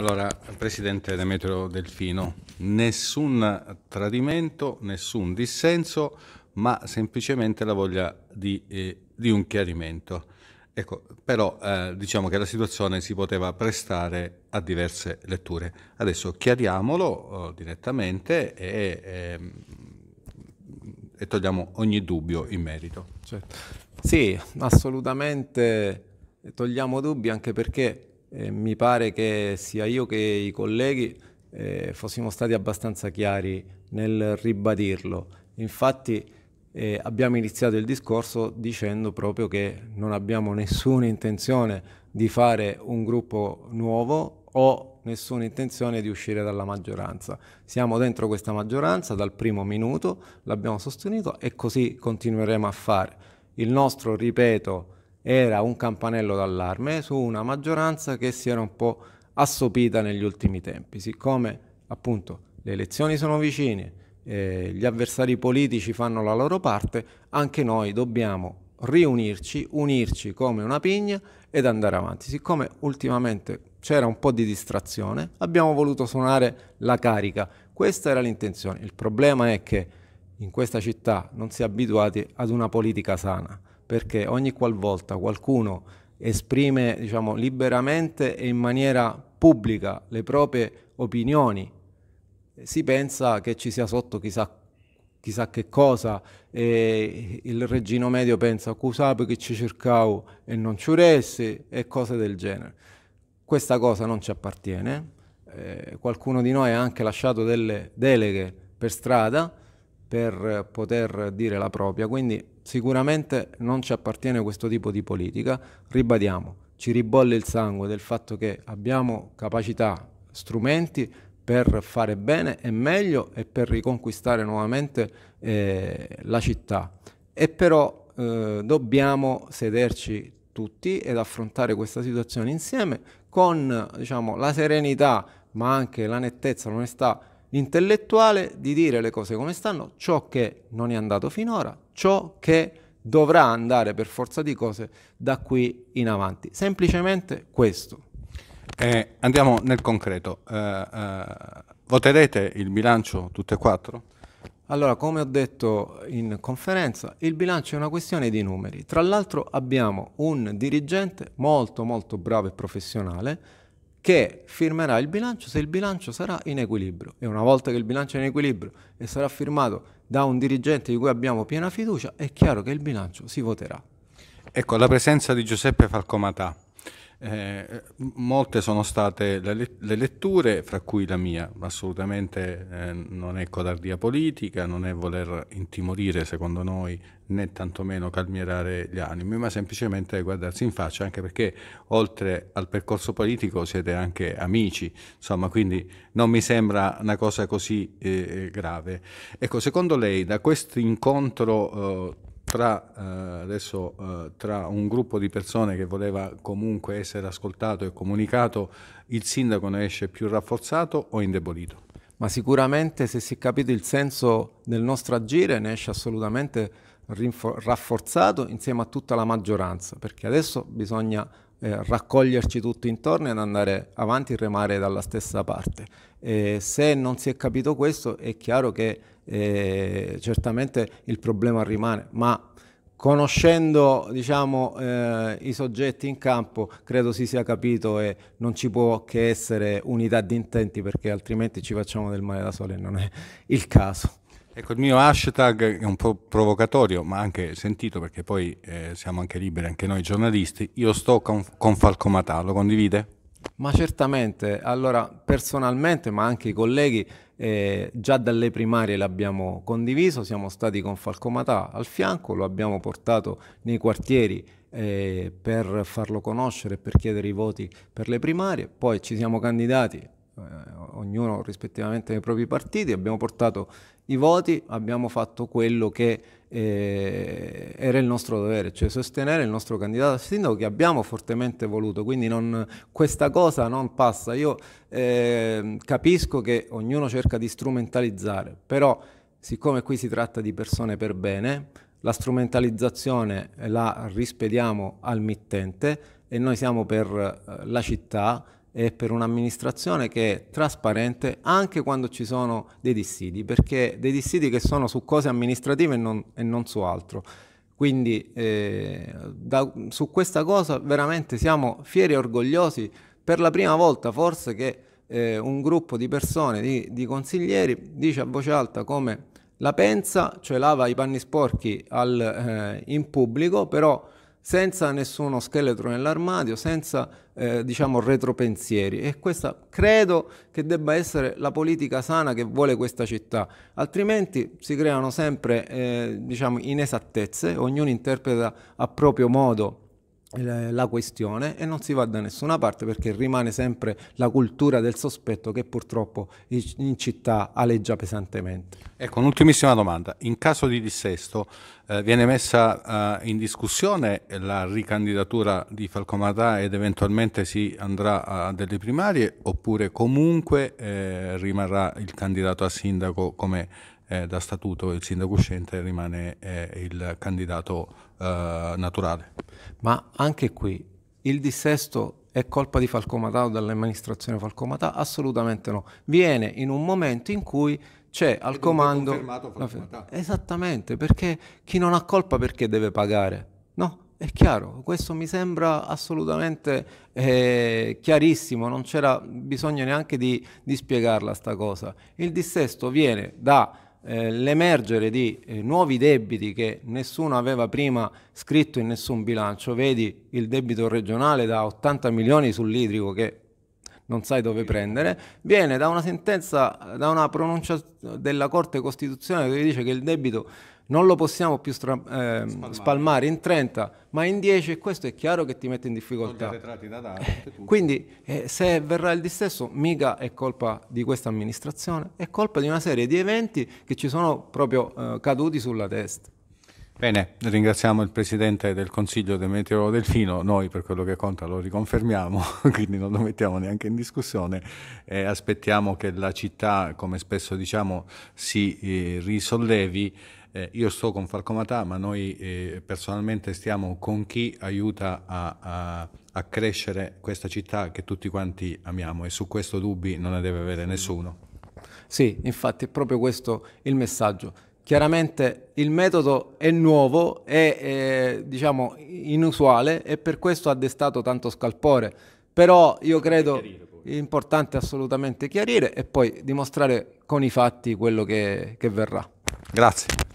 Allora, Presidente Demetrio Delfino, nessun tradimento, nessun dissenso, ma semplicemente la voglia di, eh, di un chiarimento. Ecco, però eh, diciamo che la situazione si poteva prestare a diverse letture. Adesso chiariamolo eh, direttamente e, ehm, e, togliamo ogni dubbio in merito. Certo. Sì, assolutamente togliamo dubbi anche perché eh, mi pare che sia io che i colleghi eh, fossimo stati abbastanza chiari nel ribadirlo. Infatti eh, abbiamo iniziato il discorso dicendo proprio che non abbiamo nessuna intenzione di fare un gruppo nuovo o nessuna intenzione di uscire dalla maggioranza. Siamo dentro questa maggioranza dal primo minuto, l'abbiamo sostenuto e così continueremo a fare. Il nostro, ripeto, era un campanello d'allarme su una maggioranza che si era un po' assopita negli ultimi tempi, siccome appunto le elezioni sono vicine, eh, gli avversari politici fanno la loro parte, anche noi dobbiamo riunirci, unirci come una pigna ed andare avanti. Siccome ultimamente c'era un po' di distrazione, abbiamo voluto suonare la carica. Questa era l'intenzione. Il problema è che in questa città non si è abituati ad una politica sana perché ogni qualvolta qualcuno esprime diciamo, liberamente e in maniera pubblica le proprie opinioni, si pensa che ci sia sotto chissà, chissà che cosa e il regino medio pensa accusa che ci cercavo e non ci resti e cose del genere. Questa cosa non ci appartiene, eh, qualcuno di noi ha anche lasciato delle deleghe per strada, per poter dire la propria, quindi sicuramente non ci appartiene questo tipo di politica, ribadiamo, ci ribolle il sangue del fatto che abbiamo capacità, strumenti per fare bene e meglio e per riconquistare nuovamente eh, la città. E però eh, dobbiamo sederci tutti ed affrontare questa situazione insieme con diciamo, la serenità ma anche la nettezza, l'onestà intellettuale di dire le cose come stanno, ciò che non è andato finora, ciò che dovrà andare per forza di cose da qui in avanti. Semplicemente questo. Eh, andiamo nel concreto. Eh, eh, voterete il bilancio tutte e quattro? Allora, come ho detto in conferenza, il bilancio è una questione di numeri. Tra l'altro abbiamo un dirigente molto molto bravo e professionale che firmerà il bilancio se il bilancio sarà in equilibrio. E una volta che il bilancio è in equilibrio e sarà firmato da un dirigente di cui abbiamo piena fiducia, è chiaro che il bilancio si voterà. Ecco, la presenza di Giuseppe Falcomatà. Eh, molte sono state le, le, letture, fra cui la mia, assolutamente eh, non è codardia politica, non è voler intimorire, secondo noi, né tantomeno calmierare gli animi, ma semplicemente guardarsi in faccia, anche perché oltre al percorso politico siete anche amici, insomma, quindi non mi sembra una cosa così eh, grave. Ecco, secondo lei da questo incontro eh, tra, eh, adesso, eh, tra un gruppo di persone che voleva comunque essere ascoltato e comunicato, il sindaco ne esce più rafforzato o indebolito? Ma sicuramente se si è capito il senso del nostro agire ne esce assolutamente rafforzato insieme a tutta la maggioranza, perché adesso bisogna eh, raccoglierci tutti intorno e andare avanti e remare dalla stessa parte. Eh, se non si è capito questo è chiaro che eh, certamente il problema rimane, ma conoscendo diciamo, eh, i soggetti in campo credo si sia capito e non ci può che essere unità di intenti perché altrimenti ci facciamo del male da sole e non è il caso. Ecco, il mio hashtag è un po' provocatorio, ma anche sentito perché poi eh, siamo anche liberi, anche noi giornalisti. Io sto con, con Falcomatà, lo condivide? Ma certamente, allora personalmente, ma anche i colleghi, eh, già dalle primarie l'abbiamo condiviso, siamo stati con Falcomatà al fianco, lo abbiamo portato nei quartieri eh, per farlo conoscere, per chiedere i voti per le primarie, poi ci siamo candidati eh, ognuno rispettivamente nei propri partiti, abbiamo portato i voti, abbiamo fatto quello che eh, era il nostro dovere, cioè sostenere il nostro candidato a sindaco che abbiamo fortemente voluto, quindi non, questa cosa non passa. Io eh, capisco che ognuno cerca di strumentalizzare, però siccome qui si tratta di persone per bene, la strumentalizzazione la rispediamo al mittente e noi siamo per eh, la città, e per un'amministrazione che è trasparente anche quando ci sono dei dissidi, perché dei dissidi che sono su cose amministrative e non, e non su altro. Quindi eh, da, su questa cosa veramente siamo fieri e orgogliosi per la prima volta forse che eh, un gruppo di persone, di, di consiglieri, dice a voce alta come la pensa, cioè lava i panni sporchi al, eh, in pubblico, però senza nessuno scheletro nell'armadio, senza eh, diciamo retropensieri e questa credo che debba essere la politica sana che vuole questa città, altrimenti si creano sempre eh, diciamo inesattezze, ognuno interpreta a proprio modo eh, la questione e non si va da nessuna parte perché rimane sempre la cultura del sospetto che purtroppo in città aleggia pesantemente. Ecco, un'ultimissima domanda. In caso di dissesto eh, viene messa eh, in discussione la ricandidatura di Falcomatà ed eventualmente si andrà a delle primarie oppure comunque eh, rimarrà il candidato a sindaco come eh, da statuto il sindaco uscente rimane eh, il candidato eh, naturale. Ma anche qui il dissesto è colpa di Falcomatà o dell'amministrazione Falcomatà? Assolutamente no. Viene in un momento in cui c'è al comando... Fe- esattamente, perché chi non ha colpa perché deve pagare? No, è chiaro, questo mi sembra assolutamente eh, chiarissimo, non c'era bisogno neanche di, di spiegarla sta cosa. Il dissesto viene da eh, l'emergere di eh, nuovi debiti che nessuno aveva prima scritto in nessun bilancio, vedi il debito regionale da 80 milioni sull'idrico che non sai dove prendere, viene da una sentenza, da una pronuncia della Corte Costituzionale che dice che il debito non lo possiamo più stra- eh, spalmare. spalmare. in 30, ma in 10 e questo è chiaro che ti mette in difficoltà. Date, eh, Quindi eh, se verrà il dissesso, mica è colpa di questa amministrazione, è colpa di una serie di eventi che ci sono proprio eh, caduti sulla testa. Bene, ringraziamo il Presidente del Consiglio del Demetrio Delfino, noi per quello che conta lo riconfermiamo, quindi non lo mettiamo neanche in discussione e aspettiamo che la città, come spesso diciamo, si eh, risollevi. Eh, io sto con Falcomatà, ma noi eh, personalmente stiamo con chi aiuta a, a, a, crescere questa città che tutti quanti amiamo e su questo dubbi non ne deve avere nessuno. Sì, infatti è proprio questo il messaggio. Chiaramente il metodo è nuovo, è eh, diciamo inusuale e per questo ha destato tanto scalpore, però io credo è importante assolutamente chiarire e poi dimostrare con i fatti quello che, che verrà. Grazie.